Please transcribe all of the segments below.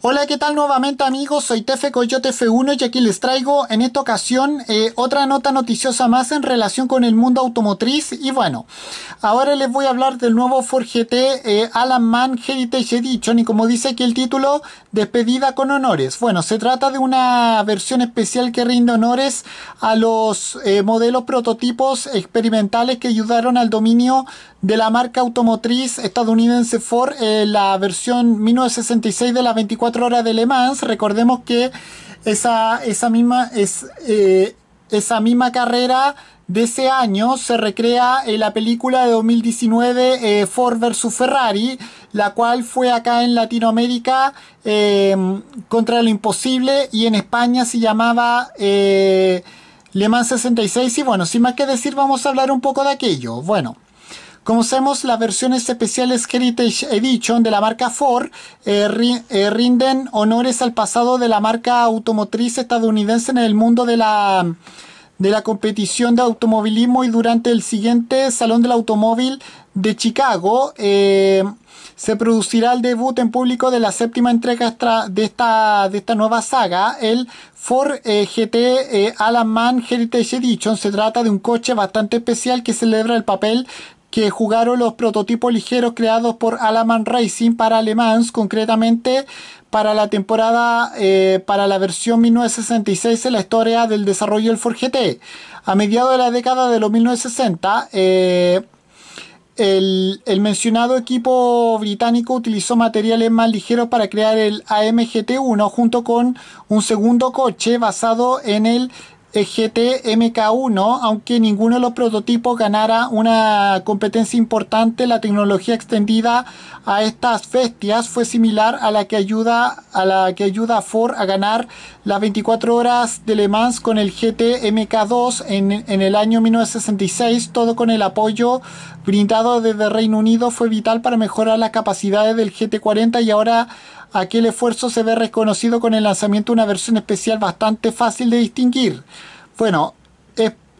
Hola, ¿qué tal nuevamente amigos? Soy Tefe Coyote F1 y aquí les traigo en esta ocasión eh, otra nota noticiosa más en relación con el mundo automotriz. Y bueno, ahora les voy a hablar del nuevo Ford GT eh, Alan Mann Heritage Edition y como dice aquí el título, despedida con honores. Bueno, se trata de una versión especial que rinde honores a los eh, modelos prototipos experimentales que ayudaron al dominio de la marca automotriz estadounidense Ford, eh, la versión 1966 de las 24 horas de Le Mans. Recordemos que esa, esa, misma, es, eh, esa misma carrera de ese año se recrea en la película de 2019 eh, Ford vs Ferrari, la cual fue acá en Latinoamérica em, contra lo imposible y en España se llamaba... Le Mans 66 y bueno, sin más que decir vamos a hablar un poco de aquello. Bueno, Conocemos las versiones especiales Heritage Edition de la marca Ford, eh, eh, rinden honores al pasado de la marca automotriz estadounidense en el mundo de la, de la competición de automovilismo y durante el siguiente Salón del Automóvil de Chicago. Eh, se producirá el debut en público de la séptima entrega de esta, de esta nueva saga, el Ford GT eh, Alaman Heritage Edition. Se trata de un coche bastante especial que celebra el papel que jugaron los prototipos ligeros creados por Alaman Racing para Le concretamente para la temporada, eh, para la versión 1966 en la historia del desarrollo del Ford GT. A mediados de la década de los 1960, eh, el, el, mencionado equipo británico utilizó materiales más ligeros para crear el AMGT1 junto con un segundo coche basado en el GT-MK1, aunque ninguno de los prototipos ganara una competencia importante, la tecnología extendida a estas bestias fue similar a la que ayuda a la que ayuda a Ford a ganar las 24 horas de Le Mans con el GT-MK2 en, en el año 1966, todo con el apoyo brindado desde Reino Unido fue vital para mejorar las capacidades del GT40 y ahora aquel esfuerzo se ve reconocido con el lanzamiento de una versión especial bastante fácil de distinguir. Bueno,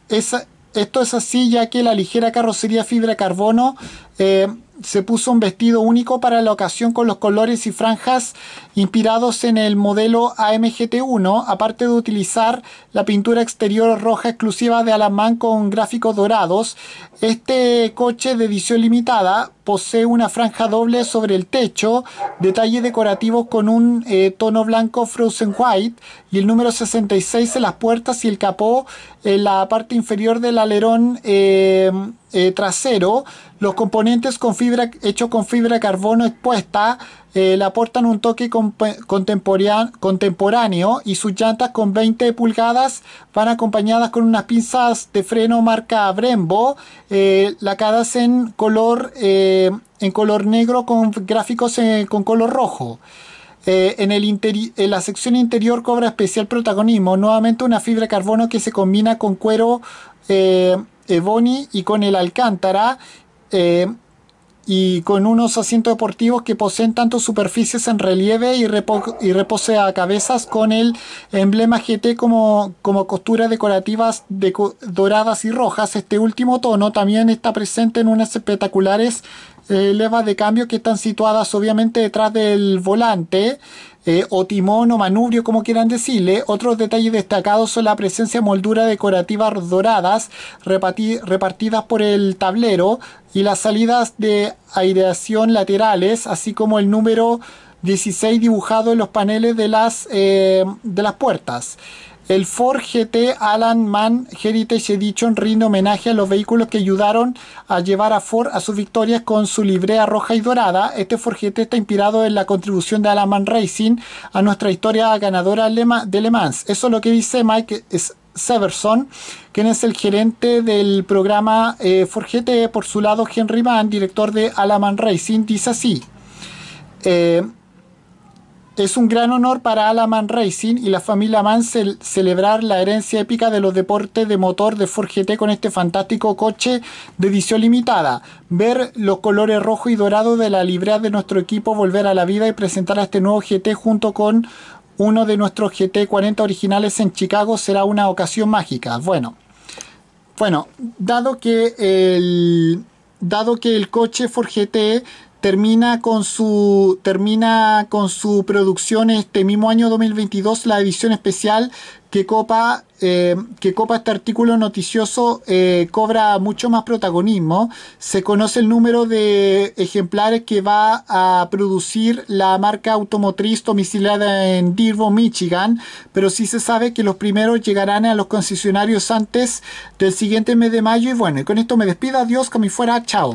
esto es así ya que la ligera carrocería fibra carbono eh, se puso un vestido único para la ocasión con los colores y franjas inspirados en el modelo AMGT1, aparte de utilizar la pintura exterior roja exclusiva de Alamán con gráficos dorados. Este coche de edición limitada posee una franja doble sobre el techo, detalles decorativos con un eh, tono blanco frozen white y el número 66 en las puertas y el capó en la parte inferior del alerón. Eh, eh, trasero, los componentes con fibra, hecho con fibra de carbono expuesta eh, le aportan un toque contemporáneo y sus llantas con 20 pulgadas van acompañadas con unas pinzas de freno marca Brembo, eh, lacadas en color, en color negro con gráficos con color rojo. en, el la sección interior cobra especial protagonismo, nuevamente una fibra de carbono que se combina con cuero eh, y con el Alcántara. Eh, y con unos asientos deportivos que poseen tanto superficies en relieve y, repose a cabezas con el emblema GT como, costuras decorativas doradas y rojas. Este último tono también está presente en unas espectaculares eh, levas de cambio que están situadas obviamente detrás del volante. Eh, o timón o manubrio, como quieran decirle. Otros detalles destacados son la presencia de molduras decorativas doradas repartidas por el tablero y las salidas de aireación laterales, así como el número 16 dibujado en los paneles de las, eh, de las puertas. El Ford GT Alan Mann Heritage Edition rinde homenaje a los vehículos que ayudaron a llevar a Ford a sus victorias con su librea roja y dorada. Este Ford GT está inspirado en la contribución de Alan Mann Racing a nuestra historia ganadora de Le Mans. Eso es lo que dice Mike Severson, quien es el gerente del programa eh, Ford GT. Por su lado, Henry Mann, director de Alan Mann Racing, dice así. Eh, es un gran honor para Alaman Racing y la familia mansell celebrar la herencia épica de los deportes de motor de Ford GT con este fantástico coche de edición limitada. Ver los colores rojo y dorado de la librea de nuestro equipo volver a la vida y presentar a este nuevo GT junto con uno de nuestros GT40 originales en Chicago será una ocasión mágica. Bueno, bueno dado que el, dado que el coche Ford GT termina con su termina con su producción este mismo año 2022 la edición especial que copa eh, que copa este artículo noticioso eh, cobra mucho más protagonismo se conoce el número de ejemplares que va a producir la marca automotriz domiciliada en Dearborn, Michigan pero sí se sabe que los primeros llegarán a los concesionarios antes del siguiente mes de mayo y bueno con esto me despido adiós como fuera chao